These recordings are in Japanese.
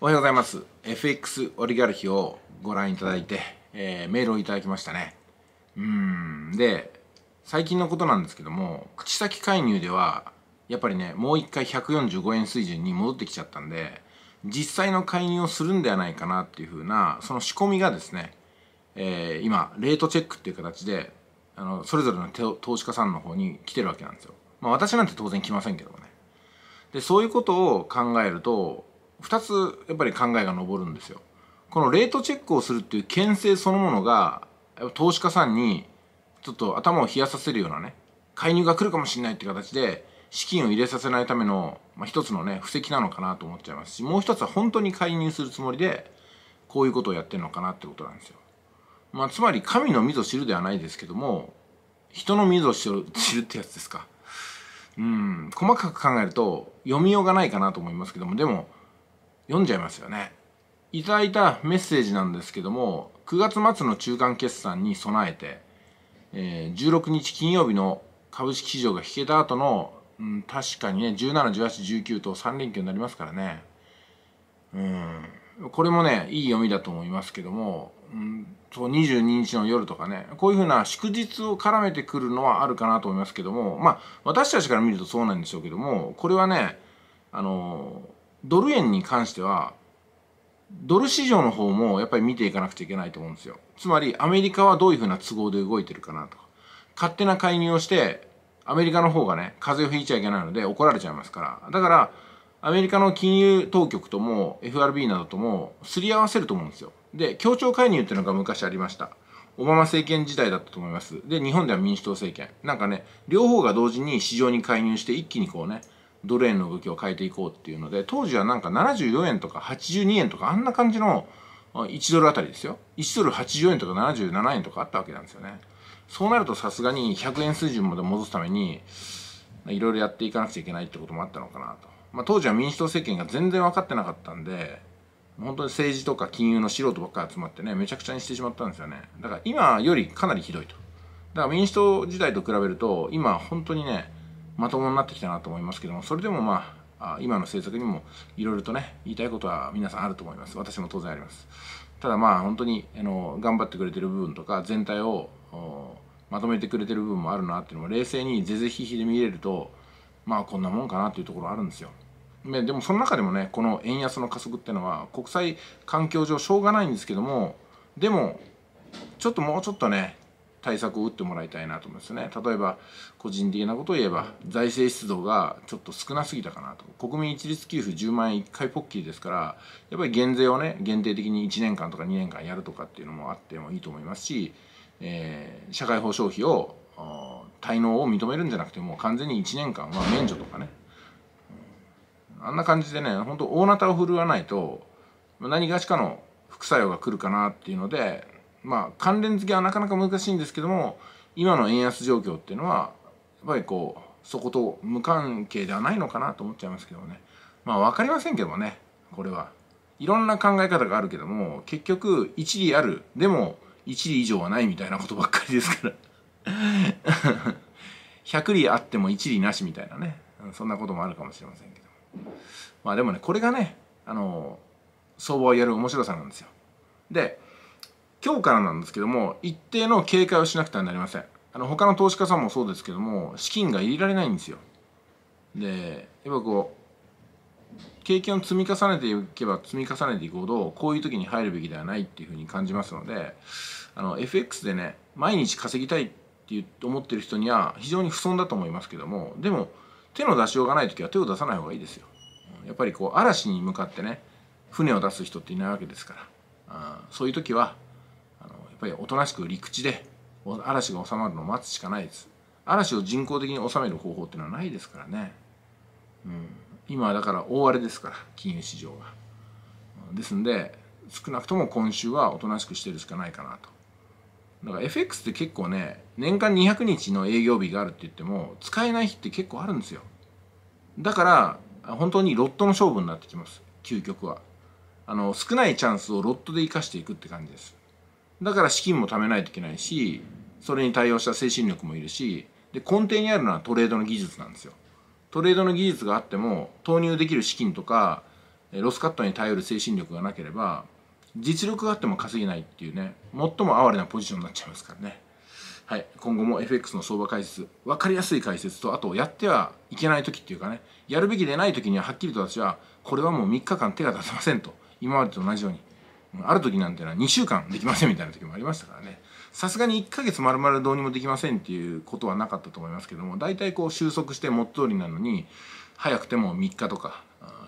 おはようございます FX オリガルヒをご覧いただいて、えー、メールをいただきましたねうんで最近のことなんですけども口先介入ではやっぱりねもう一回145円水準に戻ってきちゃったんで実際の介入をするんではないかなっていうふうなその仕込みがですね、えー、今レートチェックっていう形であのそれぞれの投資家さんの方に来てるわけなんですよまあ私なんて当然来ませんけどもねでそういうことを考えると2つやっぱり考えが上るんですよ。このレートチェックをするっていう牽制そのものが投資家さんにちょっと頭を冷やさせるようなね介入が来るかもしれないって形で資金を入れさせないための、まあ、一つのね布石なのかなと思っちゃいますしもう一つは本当に介入するつもりでこういうことをやってるのかなってことなんですよ。まあ、つまり神のみぞ知るではないですけども人の溝知るってやつですか。うん細かく考えると読みようがないかなと思いますけどもでも読んじゃいますよね。いただいたメッセージなんですけども、9月末の中間決算に備えて、えー、16日金曜日の株式市場が引けた後の、うん、確かにね、17、18、19と3連休になりますからね。うん。これもね、いい読みだと思いますけども、うん、そう22日の夜とかね、こういうふうな祝日を絡めてくるのはあるかなと思いますけども、まあ、私たちから見るとそうなんでしょうけども、これはね、あのードル円に関してはドル市場の方もやっぱり見ていかなくちゃいけないと思うんですよつまりアメリカはどういうふうな都合で動いてるかなとか勝手な介入をしてアメリカの方がね風邪をひいちゃいけないので怒られちゃいますからだからアメリカの金融当局とも FRB などともすり合わせると思うんですよで協調介入っていうのが昔ありましたオバマ政権時代だったと思いますで日本では民主党政権なんかね両方が同時に市場に介入して一気にこうねドル円の動きを変えていこうっていうので当時はなんか74円とか82円とかあんな感じの1ドルあたりですよ1ドル80円とか77円とかあったわけなんですよねそうなるとさすがに100円水準まで戻すためにいろいろやっていかなくちゃいけないってこともあったのかなと、まあ、当時は民主党政権が全然分かってなかったんで本当に政治とか金融の素人ばっかり集まってねめちゃくちゃにしてしまったんですよねだから今よりかなりひどいとだから民主党時代と比べると今本当にねまともになってきたなと思いますけどもそれでもまあ今の政策にもいろいろとね言いたいことは皆さんあると思います私も当然ありますただまあ本当にあの頑張ってくれてる部分とか全体をまとめてくれてる部分もあるなっていうのも冷静に是々非々で見れるとまあこんなもんかなっていうところあるんですよね、でもその中でもねこの円安の加速っていうのは国際環境上しょうがないんですけどもでもちょっともうちょっとね対策を打ってもらいたいなと思いますね例えば個人的なことを言えば財政出動がちょっと少なすぎたかなと国民一律給付10万円1回ポッキリですからやっぱり減税をね限定的に1年間とか2年間やるとかっていうのもあってもいいと思いますし、えー、社会保障費を滞納を認めるんじゃなくてもう完全に1年間は免除とかねあんな感じでね本当大なたを振るわないと何がしかの副作用が来るかなっていうのでまあ、関連付けはなかなか難しいんですけども今の円安状況っていうのはやっぱりこうそこと無関係ではないのかなと思っちゃいますけどねまあ分かりませんけどもねこれはいろんな考え方があるけども結局一理あるでも一理以上はないみたいなことばっかりですから100理 あっても一理なしみたいなねそんなこともあるかもしれませんけどまあでもねこれがねあの相場をやる面白さなんですよで今日からなんですけども、一定の警戒をしなくてはなりません。あの、他の投資家さんもそうですけども、資金が入れられないんですよ。で、やっぱこう、経験を積み重ねていけば積み重ねていくほど、こういう時に入るべきではないっていうふうに感じますので、あの、FX でね、毎日稼ぎたいって思ってる人には非常に不損だと思いますけども、でも、手の出しようがない時は手を出さない方がいいですよ。やっぱりこう、嵐に向かってね、船を出す人っていないわけですから、あそういう時は、ぱりおとなしく陸地で嵐が収まるのを待つしかないです嵐を人工的に収める方法っていうのはないですからね、うん、今はだから大荒れですから金融市場はですんで少なくとも今週はおとなしくしてるしかないかなとだから FX って結構ね年間200日の営業日があるって言っても使えない日って結構あるんですよだから本当にロットの勝負になってきます究極はあの少ないチャンスをロットで生かしていくって感じですだから資金も貯めないといけないしそれに対応した精神力もいるしで根底にあるのはトレードの技術なんですよトレードの技術があっても投入できる資金とかロスカットに頼る精神力がなければ実力があっても稼げないっていうね最も哀れなポジションになっちゃいますからねはい、今後も FX の相場解説分かりやすい解説とあとやってはいけない時っていうかねやるべきでない時にははっきりと私はこれはもう3日間手が出せませんと今までと同じようにある時なんていうのは2週間できませんみたいな時もありましたからねさすがに1ヶ月丸々どうにもできませんっていうことはなかったと思いますけども大体こう収束して元通りなのに早くても3日とか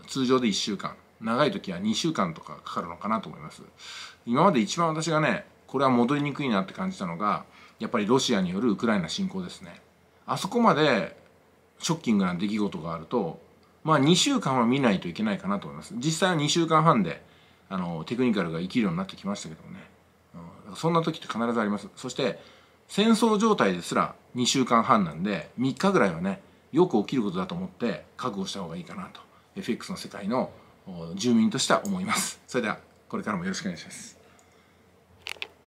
通常で1週間長い時は2週間とかかかるのかなと思います今まで一番私がねこれは戻りにくいなって感じたのがやっぱりロシアによるウクライナ侵攻ですねあそこまでショッキングな出来事があるとまあ2週間は見ないといけないかなと思います実際は2週間半であのテクニカルが生きるようになってきましたけどもね、うん、そんな時って必ずありますそして戦争状態ですら2週間半なんで3日ぐらいはねよく起きることだと思って覚悟した方がいいかなと FX の世界の住民としては思いますそれではこれからもよろしくお願いします